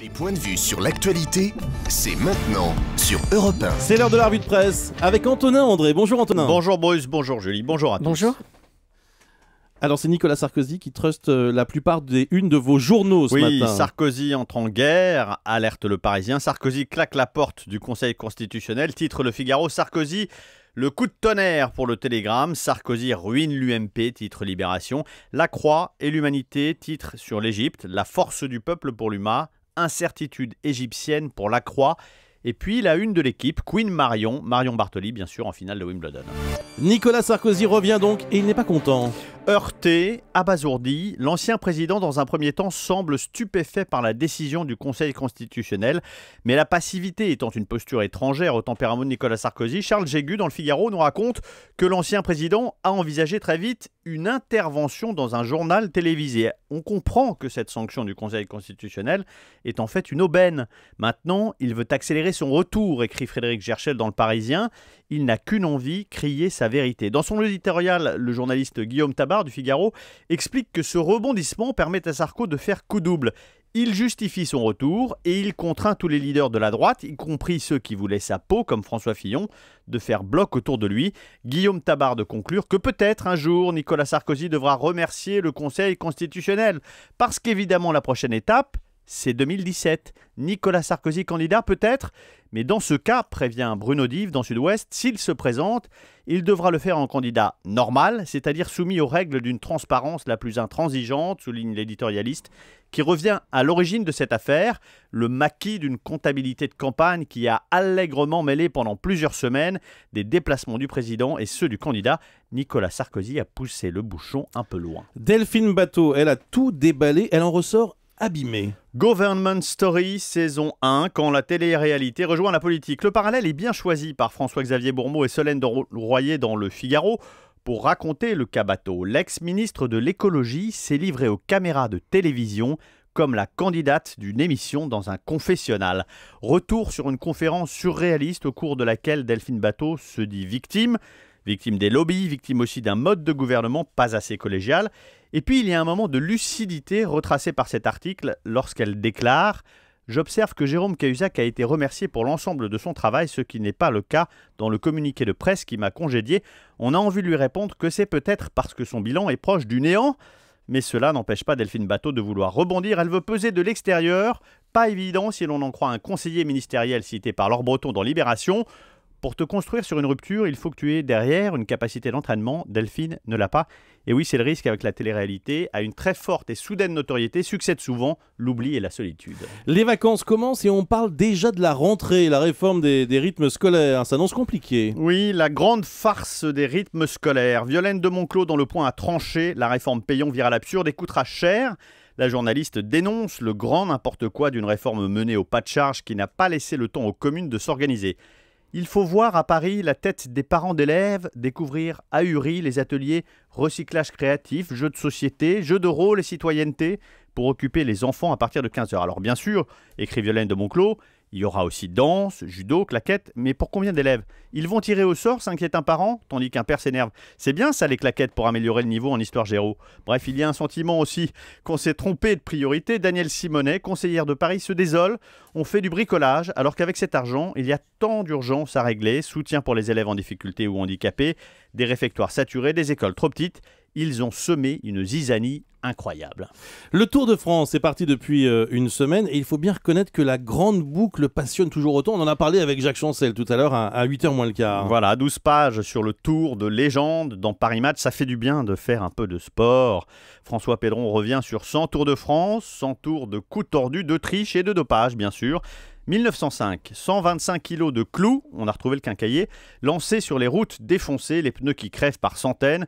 Les points de vue sur l'actualité, c'est maintenant sur Europe 1. C'est l'heure de la de presse avec Antonin André. Bonjour Antonin. Bonjour Bruce, bonjour Julie, bonjour à tous. Bonjour. Alors c'est Nicolas Sarkozy qui truste euh, la plupart des unes de vos journaux Oui, Sarkozy entre en guerre, alerte le Parisien. Sarkozy claque la porte du Conseil constitutionnel, titre Le Figaro. Sarkozy le coup de tonnerre pour le Télégramme, Sarkozy ruine l'UMP, titre Libération, La Croix et l'Humanité, titre sur l'Égypte, La force du peuple pour l'UMA, incertitude égyptienne pour la croix. Et puis la une de l'équipe, Queen Marion, Marion Bartoli bien sûr en finale de Wimbledon. Nicolas Sarkozy revient donc et il n'est pas content. Heurté, abasourdi, l'ancien président dans un premier temps semble stupéfait par la décision du Conseil constitutionnel, mais la passivité étant une posture étrangère au tempérament de Nicolas Sarkozy, Charles Jégu dans le Figaro nous raconte que l'ancien président a envisagé très vite une intervention dans un journal télévisé. On comprend que cette sanction du Conseil constitutionnel est en fait une aubaine. Maintenant, il veut accélérer son retour, écrit Frédéric Gerchel dans le Parisien. Il n'a qu'une envie, crier sa vérité. Dans son éditorial, le journaliste Guillaume Tabar du Figaro explique que ce rebondissement permet à Sarko de faire coup double. Il justifie son retour et il contraint tous les leaders de la droite, y compris ceux qui voulaient sa peau, comme François Fillon, de faire bloc autour de lui. Guillaume Tabar de conclure que peut-être un jour Nicolas Sarkozy devra remercier le Conseil constitutionnel, parce qu'évidemment la prochaine étape, c'est 2017. Nicolas Sarkozy candidat peut-être, mais dans ce cas, prévient Bruno Dive dans Sud-Ouest, s'il se présente, il devra le faire en candidat normal, c'est-à-dire soumis aux règles d'une transparence la plus intransigeante, souligne l'éditorialiste, qui revient à l'origine de cette affaire, le maquis d'une comptabilité de campagne qui a allègrement mêlé pendant plusieurs semaines des déplacements du président et ceux du candidat. Nicolas Sarkozy a poussé le bouchon un peu loin. Delphine Bateau, elle a tout déballé, elle en ressort abîmé. Government Story, saison 1, quand la télé-réalité rejoint la politique. Le parallèle est bien choisi par François-Xavier Bourmeau et Solène Royer dans Le Figaro pour raconter le bateau. L'ex-ministre de l'écologie s'est livré aux caméras de télévision comme la candidate d'une émission dans un confessionnal. Retour sur une conférence surréaliste au cours de laquelle Delphine Bateau se dit victime, victime des lobbies, victime aussi d'un mode de gouvernement pas assez collégial et puis il y a un moment de lucidité retracé par cet article lorsqu'elle déclare J'observe que Jérôme Cahuzac a été remercié pour l'ensemble de son travail, ce qui n'est pas le cas dans le communiqué de presse qui m'a congédié. On a envie de lui répondre que c'est peut-être parce que son bilan est proche du néant. Mais cela n'empêche pas Delphine Bateau de vouloir rebondir. Elle veut peser de l'extérieur. Pas évident si l'on en croit un conseiller ministériel cité par Laure Breton dans Libération. Pour te construire sur une rupture, il faut que tu aies derrière une capacité d'entraînement. Delphine ne l'a pas. Et oui, c'est le risque avec la télé-réalité. À une très forte et soudaine notoriété succède souvent l'oubli et la solitude. Les vacances commencent et on parle déjà de la rentrée. La réforme des, rythmes scolaires Ça s'annonce compliqué Oui, la grande farce des rythmes scolaires. Violaine de Monclos, dans le point à trancher, la réforme payant vira l'absurde et coûtera cher. La journaliste dénonce le grand n'importe quoi d'une réforme menée au pas de charge qui n'a pas laissé le temps aux communes de s'organiser. Il faut voir à Paris la tête des parents d'élèves, découvrir ahuri les ateliers recyclage créatif, jeux de société, jeux de rôle et citoyenneté pour occuper les enfants à partir de 15h. Alors bien sûr, écrit Violaine de Monclos, il y aura aussi danse, judo, claquettes, mais pour combien d'élèves Ils vont tirer au sort, s'inquiète un parent, tandis qu'un père s'énerve. C'est bien ça les claquettes pour améliorer le niveau en histoire géo. Bref, il y a un sentiment aussi qu'on s'est trompé de priorité. Daniel Simonet, conseillère de Paris, se désole. On fait du bricolage, alors qu'avec cet argent, il y a tant d'urgences à régler. Soutien pour les élèves en difficulté ou handicapés, des réfectoires saturés, des écoles trop petites ils ont semé une zizanie incroyable. Le Tour de France est parti depuis euh, une semaine et il faut bien reconnaître que la grande boucle passionne toujours autant. On en a parlé avec Jacques Chancel tout à l'heure à 8h moins le quart. Voilà, 12 pages sur le Tour de légende dans Paris Match. Ça fait du bien de faire un peu de sport. François Pédron revient sur 100 Tours de France, 100 tours de coups tordus, de triche et de dopage, bien sûr. 1905, 125 kilos de clous, on a retrouvé le quincailler. lancés sur les routes défoncées, les pneus qui crèvent par centaines.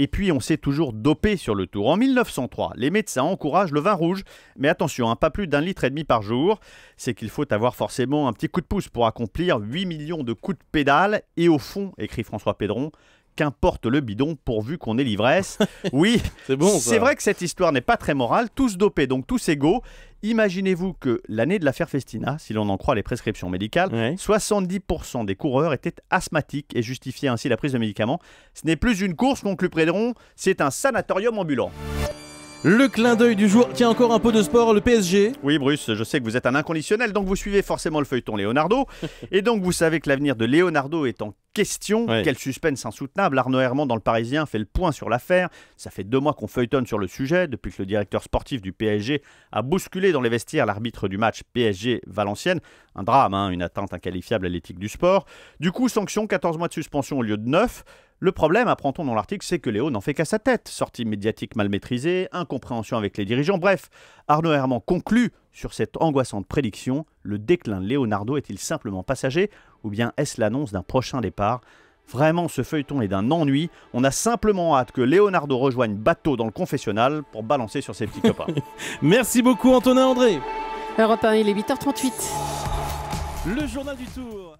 Et puis on s'est toujours dopé sur le tour. En 1903, les médecins encouragent le vin rouge, mais attention, hein, pas plus d'un litre et demi par jour. C'est qu'il faut avoir forcément un petit coup de pouce pour accomplir 8 millions de coups de pédale. Et au fond, écrit François Pédron, qu'importe le bidon pourvu qu'on ait l'ivresse. Oui, c'est bon. vrai que cette histoire n'est pas très morale, tous dopés, donc tous égaux. Imaginez-vous que l'année de l'affaire Festina, si l'on en croit les prescriptions médicales, 70% des coureurs étaient asthmatiques et justifiaient ainsi la prise de médicaments. Ce n'est plus une course, conclut Prédron, c'est un sanatorium ambulant. Le clin d'œil du jour. Tiens, encore un peu de sport, le PSG. Oui, Bruce, je sais que vous êtes un inconditionnel, donc vous suivez forcément le feuilleton Leonardo. et donc, vous savez que l'avenir de Leonardo est en question. Quel suspense insoutenable. Arnaud Herman dans le Parisien fait le point sur l'affaire. Ça fait deux mois qu'on feuilletonne sur le sujet, depuis que le directeur sportif du PSG a bousculé dans les vestiaires l'arbitre du match PSG-Valenciennes. Un drame, hein, une atteinte inqualifiable à l'éthique du sport. Du coup, sanction 14 mois de suspension au lieu de 9. Le problème, apprend-on dans l'article, c'est que Léo n'en fait qu'à sa tête. Sortie médiatique mal maîtrisée, incompréhension avec les dirigeants. Bref, Arnaud Herman conclut sur cette angoissante prédiction. Le déclin de Leonardo est-il simplement passager ou bien est-ce l'annonce d'un prochain départ Vraiment, ce feuilleton est d'un ennui. On a simplement hâte que Leonardo rejoigne Bateau dans le confessionnal pour balancer sur ses petits copains. Merci beaucoup, Antonin André. Europe 1, il est 8h38. Le journal du Tour.